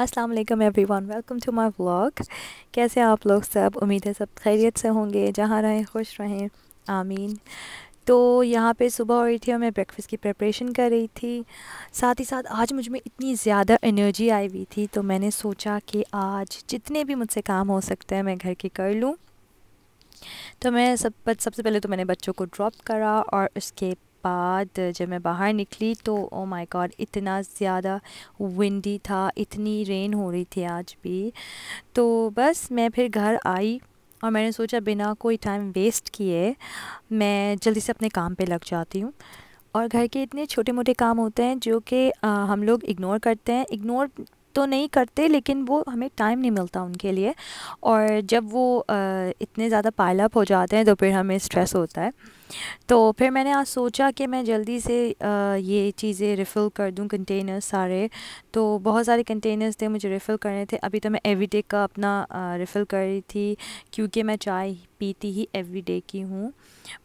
अस्सलाम वालेकुम everyone welcome to my vlog कैसे आप लोग सब उम्मीद है सब खैरियत से होंगे जहाँ रहें खुश रहें आमीन तो यहाँ पे सुबह हो रही थी और मैं ब्रेकफास्ट की प्रेपरेशन कर रही थी साथ ही साथ आज मुझ में इतनी ज़्यादा एनर्जी आई हुई थी तो मैंने सोचा कि आज जितने भी मुझसे काम हो सकते हैं मैं घर के कर लूँ तो मैं सब सबसे पहले तो मैंने बच्चों को ड्रॉप करा और उसके बाद जब मैं बाहर निकली तो ओ माय गॉड इतना ज़्यादा विंडी था इतनी रेन हो रही थी आज भी तो बस मैं फिर घर आई और मैंने सोचा बिना कोई टाइम वेस्ट किए मैं जल्दी से अपने काम पे लग जाती हूँ और घर के इतने छोटे मोटे काम होते हैं जो कि हम लोग इग्नोर करते हैं इग्नोर तो नहीं करते लेकिन वो हमें टाइम नहीं मिलता उनके लिए और जब वो आ, इतने ज़्यादा पायलप हो जाते हैं तो फिर हमें स्ट्रेस होता है तो फिर मैंने आज सोचा कि मैं जल्दी से ये चीज़ें रिफ़िल कर दूँ कंटेनर सारे तो बहुत सारे कंटेनर्स थे मुझे रिफ़िल करने थे अभी तो मैं एवरीडे का अपना रिफ़िल कर रही थी क्योंकि मैं चाय पीती ही एवरीडे की हूँ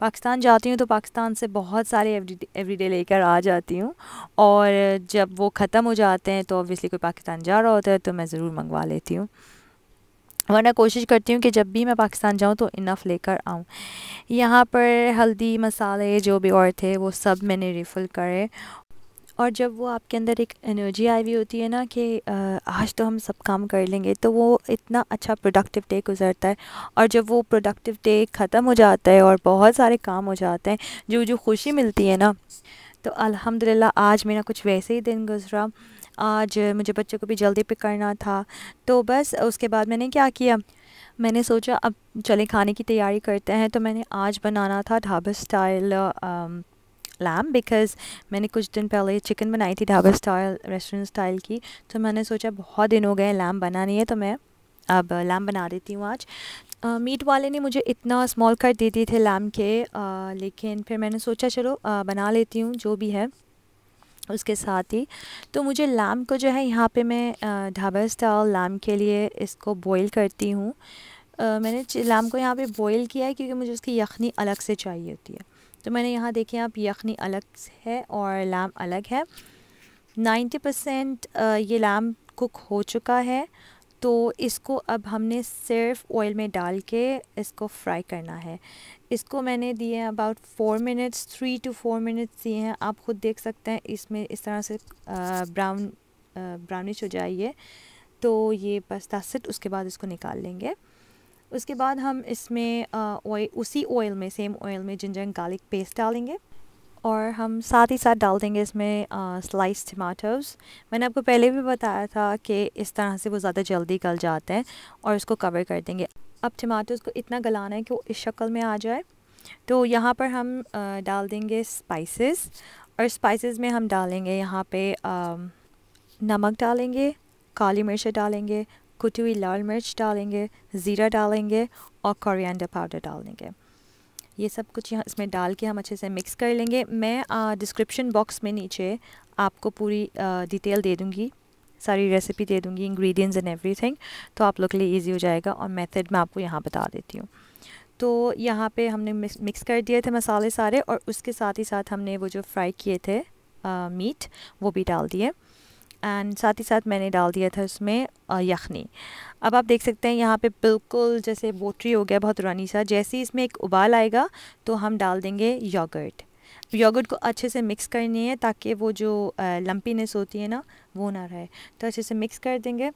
पाकिस्तान जाती हूँ तो पाकिस्तान से बहुत सारे एवरीडे एवरीडे लेकर आ जाती हूँ और जब वो ख़त्म हो जाते हैं तो ऑब्वियसली कोई पाकिस्तान जा रहा होता है तो मैं ज़रूर मंगवा लेती हूँ वरना कोशिश करती हूँ कि जब भी मैं पाकिस्तान जाऊँ तो इनफ लेकर आऊँ यहाँ पर हल्दी मसाले जो भी और थे वो सब मैंने रिफ़िल करे और जब वो आपके अंदर एक एनर्जी आई हुई होती है ना कि आज तो हम सब काम कर लेंगे तो वो इतना अच्छा प्रोडक्टिव डे गुजरता है और जब वो प्रोडक्टिव डे ख़त्म हो जाता है और बहुत सारे काम हो जाते हैं जो जो खुशी मिलती है ना तो अल्हम्दुलिल्लाह आज मेरा कुछ वैसे ही दिन गुजरा आज मुझे बच्चों को भी जल्दी पिक करना था तो बस उसके बाद मैंने क्या किया मैंने सोचा अब चले खाने की तैयारी करते हैं तो मैंने आज बनाना था ढाबा स्टाइल लैम बिकॉज़ मैंने कुछ दिन पहले चिकन बनाई थी ढाबा स्टाइल रेस्टोरेंट स्टाइल की तो मैंने सोचा बहुत दिन हो गए लैम बनानी है तो मैं अब लैम बना देती हूँ आज आ, मीट वाले ने मुझे इतना स्मॉल कट दे दिए थे लैम के आ, लेकिन फिर मैंने सोचा चलो आ, बना लेती हूँ जो भी है उसके साथ ही तो मुझे लैम को जो है यहाँ पे मैं ढाबा स्टाइल लैम के लिए इसको बॉईल करती हूँ मैंने लैम को यहाँ पे बॉईल किया है क्योंकि मुझे उसकी यखनी अलग से चाहिए होती है तो मैंने यहाँ देखिए आप यखनी अलग है और लैम अलग है नाइन्टी परसेंट ये लैम कुक हो चुका है तो इसको अब हमने सिर्फ ऑयल में डाल के इसको फ्राई करना है इसको मैंने दिए हैं about four minutes three to four minutes दिए हैं आप ख़ुद देख सकते हैं इसमें इस तरह से ब्राउन ब्राउनिश हो जाइए तो ये बस दस सेट उसके बाद इसको निकाल लेंगे उसके बाद हम इसमें उसी ऑयल में सेम ऑयल में जिंजर गार्लिक पेस्ट डालेंगे और हम साथ ही साथ डाल देंगे इसमें स्लाइस टमाटोज़ मैंने आपको पहले भी बताया था कि इस तरह से वो ज़्यादा जल्दी गल जाते हैं और इसको कवर कर देंगे अब टमाटोज़ को इतना गलाना है कि वो इस शक्ल में आ जाए तो यहाँ पर हम आ, डाल देंगे स्पाइसेस और स्पाइसेस में हम डालेंगे यहाँ पे आ, नमक डालेंगे काली मिर्च डालेंगे कुटी हुई लाल मिर्च डालेंगे ज़ीरा डालेंगे और कोरिएंडर पाउडर डालेंगे ये सब कुछ यहाँ इसमें डाल के हम अच्छे से मिक्स कर लेंगे मैं डिस्क्रिप्शन बॉक्स में नीचे आपको पूरी डिटेल दे दूँगी सारी रेसिपी दे दूँगी इंग्रेडिएंट्स एंड एवरीथिंग तो आप लोग के लिए इजी हो जाएगा और मेथड मैं आपको यहाँ बता देती हूँ तो यहाँ पे हमने मिक्स कर दिए थे मसाले सारे और उसके साथ ही साथ हमने वो जो फ्राई किए थे आ, मीट वो भी डाल दिए एंड साथ ही साथ मैंने डाल दिया था उसमें यखनी अब आप देख सकते हैं यहाँ पे बिल्कुल जैसे बोटरी हो गया बहुत रानी सा जैसे ही इसमें एक उबाल आएगा तो हम डाल देंगे योगर्ट योगर्ट को अच्छे से मिक्स करनी है ताकि वो जो लम्पीनेस होती है ना वो ना रहे तो अच्छे से मिक्स कर देंगे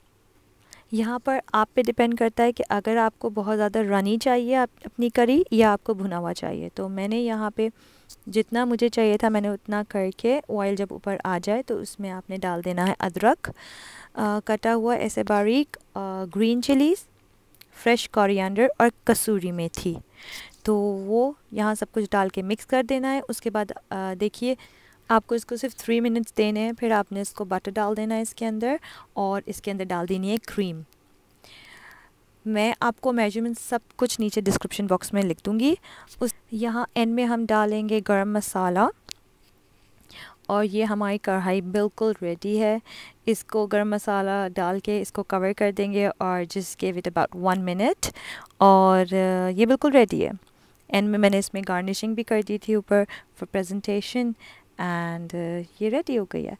यहाँ पर आप पे डिपेंड करता है कि अगर आपको बहुत ज़्यादा रनी चाहिए आप अपनी करी या आपको भुना हुआ चाहिए तो मैंने यहाँ पे जितना मुझे चाहिए था मैंने उतना करके ऑयल जब ऊपर आ जाए तो उसमें आपने डाल देना है अदरक आ, कटा हुआ ऐसे बारीक आ, ग्रीन चिलीज़ फ्रेश कोरिएंडर और कसूरी मेथी तो वो यहाँ सब कुछ डाल के मिक्स कर देना है उसके बाद देखिए आपको इसको सिर्फ थ्री मिनट्स देने हैं फिर आपने इसको बटर डाल देना है इसके अंदर और इसके अंदर डाल देनी है क्रीम मैं आपको मेजरमेंट सब कुछ नीचे डिस्क्रिप्शन बॉक्स में लिख दूँगी उस यहाँ एंड में हम डालेंगे गरम मसाला और ये हमारी कढ़ाई बिल्कुल रेडी है इसको गरम मसाला डाल के इसको कवर कर देंगे और जिस gave it about one minute और ये बिल्कुल रेडी है एंड में मैंने इसमें गार्निशिंग भी कर दी थी ऊपर फॉर प्रेजेंटेशन एंड uh, ये रेडी हो गई है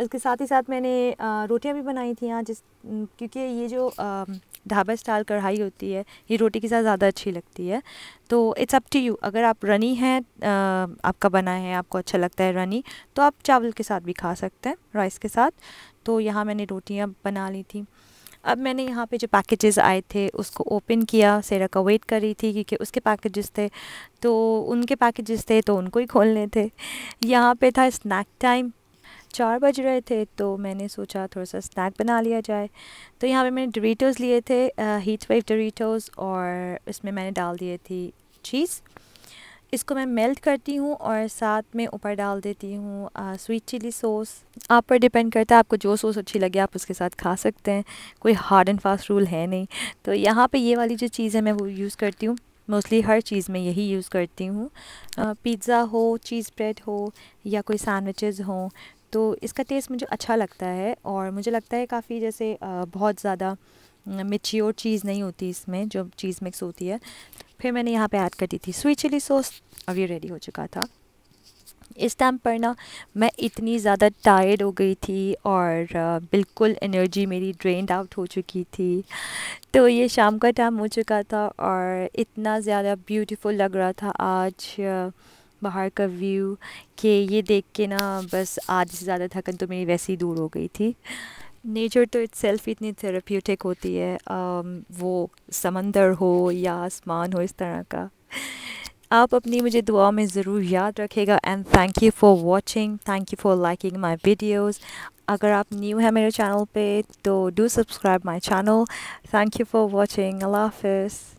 इसके साथ ही साथ मैंने रोटियां भी बनाई थी यहाँ जिस क्योंकि ये जो ढाबा स्टाइल कढ़ाई होती है ये रोटी के साथ ज़्यादा अच्छी लगती है तो इट्स अप टू यू अगर आप रनी हैं आपका बना है आपको अच्छा लगता है रनी तो आप चावल के साथ भी खा सकते हैं राइस के साथ तो यहाँ मैंने रोटियाँ बना ली थी अब मैंने यहाँ पे जो पैकेजेस आए थे उसको ओपन किया सेरा का वेट कर रही थी क्योंकि उसके पैकेजेस थे तो उनके पैकेजेस थे तो उनको ही खोलने थे यहाँ पे था स्नैक टाइम चार बज रहे थे तो मैंने सोचा थोड़ा सा स्नैक बना लिया जाए तो यहाँ पे मैंने डोरीटोज़ लिए थे हीट वेव डोरीटोज़ और इसमें मैंने डाल दिए थी चीज़ इसको मैं मेल्ट करती हूँ और साथ में ऊपर डाल देती हूँ स्वीट चिली सॉस आप पर डिपेंड करता है आपको जो सॉस अच्छी लगे आप उसके साथ खा सकते हैं कोई हार्ड एंड फास्ट रूल है नहीं तो यहाँ पे ये वाली जो चीज़ है मैं वो यूज़ करती हूँ मोस्टली हर चीज़ में यही यूज़ करती हूँ पिज़्ज़ा हो चीज़ ब्रेड हो या कोई सैंडविचेज हो तो इसका टेस्ट मुझे अच्छा लगता है और मुझे लगता है काफ़ी जैसे बहुत ज़्यादा मिच्योर चीज़ नहीं होती इसमें जो चीज़ मिक्स होती है फिर मैंने यहाँ पे ऐड कर दी थी स्वीट चिली सॉस अब ये रेडी हो चुका था इस टाइम पर ना मैं इतनी ज़्यादा टायर्ड हो गई थी और बिल्कुल एनर्जी मेरी ड्रेंड आउट हो चुकी थी तो ये शाम का टाइम हो चुका था और इतना ज़्यादा ब्यूटीफुल लग रहा था आज बाहर का व्यू कि ये देख के ना बस आधी से ज़्यादा थकन तो मेरी वैसे ही दूर हो गई थी नेचर तो इट सेल्फ इतनी थेरेप्यूटिक होती है वो समंदर हो या आसमान हो इस तरह का आप अपनी मुझे दुआ में ज़रूर याद रखेगा and thank you for watching thank you for liking my videos अगर आप न्यू हैं मेरे चैनल पे तो do subscribe my channel thank you for watching अल्लाह हाफिज़